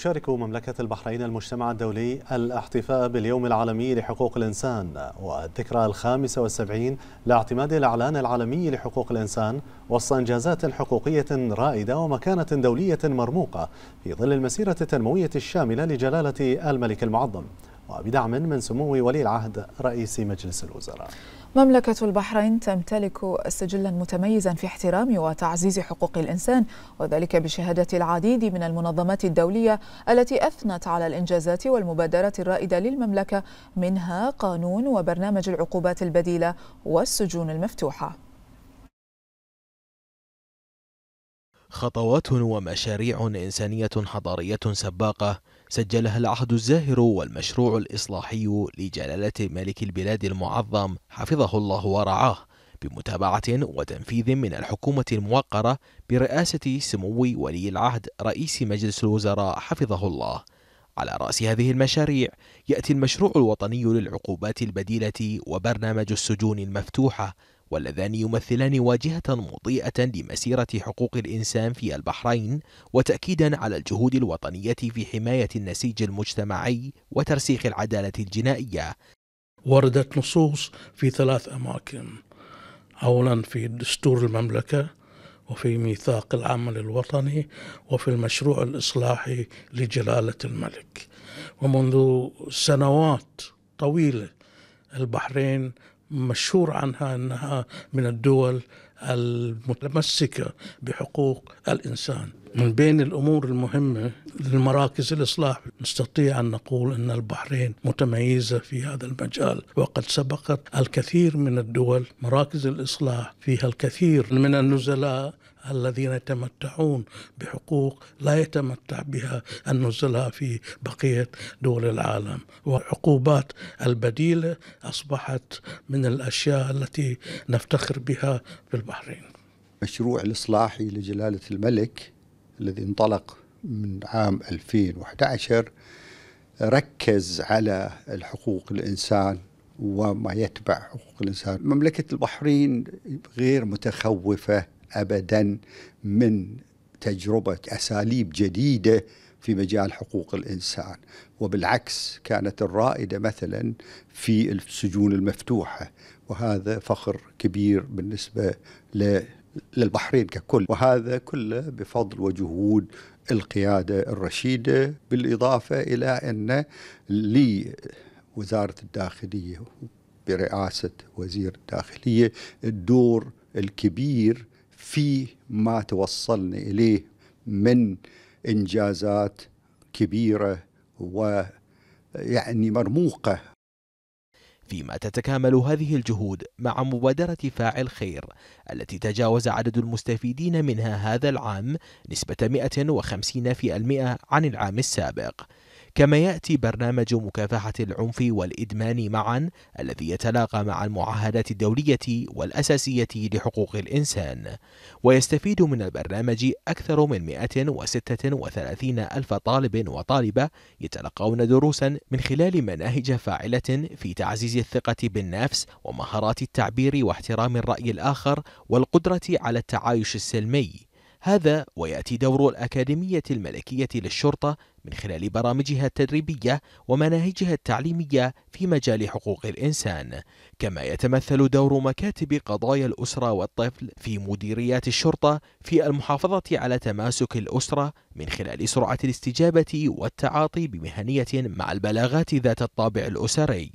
تشارك مملكة البحرين المجتمع الدولي الاحتفاء باليوم العالمي لحقوق الإنسان والذكرى الخامسة والسبعين لاعتماد الإعلان العالمي لحقوق الإنسان وسط إنجازات حقوقية رائدة ومكانة دولية مرموقة في ظل المسيرة التنموية الشاملة لجلالة الملك المعظم وبدعم من سمو ولي العهد رئيس مجلس الوزراء مملكة البحرين تمتلك سجلا متميزا في احترام وتعزيز حقوق الإنسان وذلك بشهادة العديد من المنظمات الدولية التي أثنت على الإنجازات والمبادرات الرائدة للمملكة منها قانون وبرنامج العقوبات البديلة والسجون المفتوحة خطوات ومشاريع إنسانية حضارية سباقة سجلها العهد الزاهر والمشروع الإصلاحي لجلالة ملك البلاد المعظم حفظه الله ورعاه بمتابعة وتنفيذ من الحكومة الموقرة برئاسة سمو ولي العهد رئيس مجلس الوزراء حفظه الله على رأس هذه المشاريع يأتي المشروع الوطني للعقوبات البديلة وبرنامج السجون المفتوحة واللذان يمثلان واجهة مضيئة لمسيرة حقوق الإنسان في البحرين وتأكيدا على الجهود الوطنية في حماية النسيج المجتمعي وترسيخ العدالة الجنائية وردت نصوص في ثلاث أماكن أولا في دستور المملكة وفي ميثاق العمل الوطني وفي المشروع الإصلاحي لجلالة الملك ومنذ سنوات طويلة البحرين مشهور عنها انها من الدول المتمسكة بحقوق الإنسان من بين الأمور المهمة للمراكز الإصلاح نستطيع أن نقول أن البحرين متميزة في هذا المجال وقد سبقت الكثير من الدول مراكز الإصلاح فيها الكثير من النزلاء الذين يتمتعون بحقوق لا يتمتع بها النزلاء في بقية دول العالم وعقوبات البديلة أصبحت من الأشياء التي نفتخر بها في البحرين مشروع الإصلاحي لجلالة الملك الذي انطلق من عام 2011 ركز على الحقوق الإنسان وما يتبع حقوق الإنسان مملكة البحرين غير متخوفة أبدا من تجربة أساليب جديدة في مجال حقوق الإنسان وبالعكس كانت الرائدة مثلا في السجون المفتوحة وهذا فخر كبير بالنسبة للبحرين ككل وهذا كله بفضل وجهود القيادة الرشيدة بالإضافة إلى أن لوزاره الداخلية برئاسة وزير الداخلية الدور الكبير في ما توصلنا إليه من انجازات كبيره ويعني مرموقه فيما تتكامل هذه الجهود مع مبادرة فاعل خير التي تجاوز عدد المستفيدين منها هذا العام نسبة 150% عن العام السابق كما يأتي برنامج مكافحة العنف والإدمان معا الذي يتلاقى مع المعاهدات الدولية والأساسية لحقوق الإنسان ويستفيد من البرنامج أكثر من 136 ألف طالب وطالبة يتلقون دروسا من خلال مناهج فاعلة في تعزيز الثقة بالنفس ومهارات التعبير واحترام الرأي الآخر والقدرة على التعايش السلمي هذا ويأتي دور الأكاديمية الملكية للشرطة من خلال برامجها التدريبية ومناهجها التعليمية في مجال حقوق الإنسان كما يتمثل دور مكاتب قضايا الأسرة والطفل في مديريات الشرطة في المحافظة على تماسك الأسرة من خلال سرعة الاستجابة والتعاطي بمهنية مع البلاغات ذات الطابع الأسري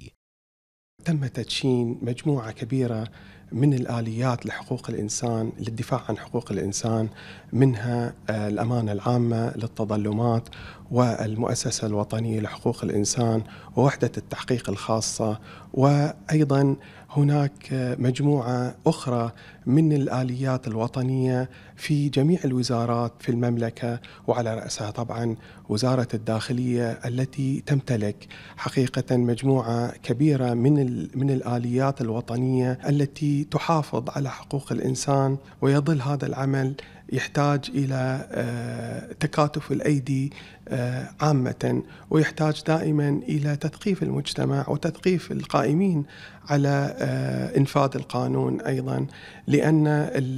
تم تدشين مجموعة كبيرة من الآليات لحقوق الإنسان للدفاع عن حقوق الإنسان منها آه، الأمانة العامة للتظلمات والمؤسسة الوطنية لحقوق الإنسان ووحدة التحقيق الخاصة وأيضا هناك آه، مجموعة أخرى من الآليات الوطنية في جميع الوزارات في المملكة وعلى رأسها طبعا وزارة الداخلية التي تمتلك حقيقة مجموعة كبيرة من من الآليات الوطنية التي تحافظ على حقوق الانسان ويظل هذا العمل يحتاج الى آه، تكاتف الايدي آه، عامه ويحتاج دائما الى تثقيف المجتمع وتثقيف القائمين على آه، انفاذ القانون ايضا لان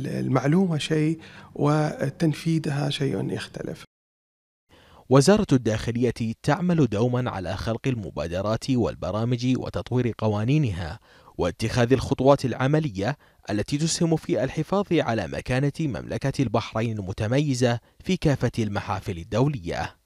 المعلومه شيء وتنفيذها شيء يختلف وزارة الداخلية تعمل دوما على خلق المبادرات والبرامج وتطوير قوانينها واتخاذ الخطوات العملية التي تسهم في الحفاظ على مكانة مملكة البحرين المتميزة في كافة المحافل الدولية